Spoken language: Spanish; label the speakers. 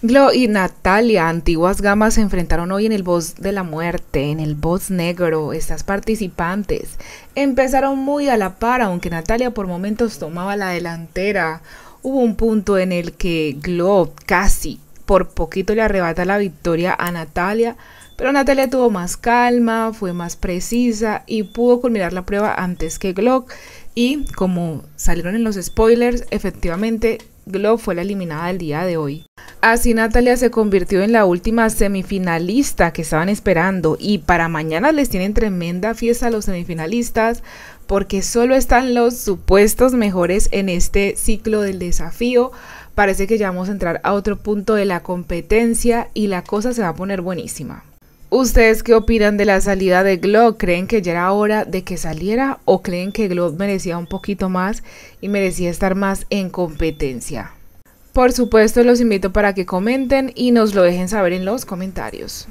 Speaker 1: Glo y Natalia, antiguas gamas, se enfrentaron hoy en el Boss de la Muerte, en el Boss Negro. Estas participantes empezaron muy a la par, aunque Natalia por momentos tomaba la delantera. Hubo un punto en el que Glo casi por poquito le arrebata la victoria a Natalia, pero Natalia tuvo más calma, fue más precisa y pudo culminar la prueba antes que Glock. Y como salieron en los spoilers, efectivamente Glow fue la eliminada del día de hoy. Así Natalia se convirtió en la última semifinalista que estaban esperando y para mañana les tienen tremenda fiesta a los semifinalistas porque solo están los supuestos mejores en este ciclo del desafío. Parece que ya vamos a entrar a otro punto de la competencia y la cosa se va a poner buenísima. ¿Ustedes qué opinan de la salida de Glob? ¿Creen que ya era hora de que saliera o creen que Glob merecía un poquito más y merecía estar más en competencia? Por supuesto, los invito para que comenten y nos lo dejen saber en los comentarios.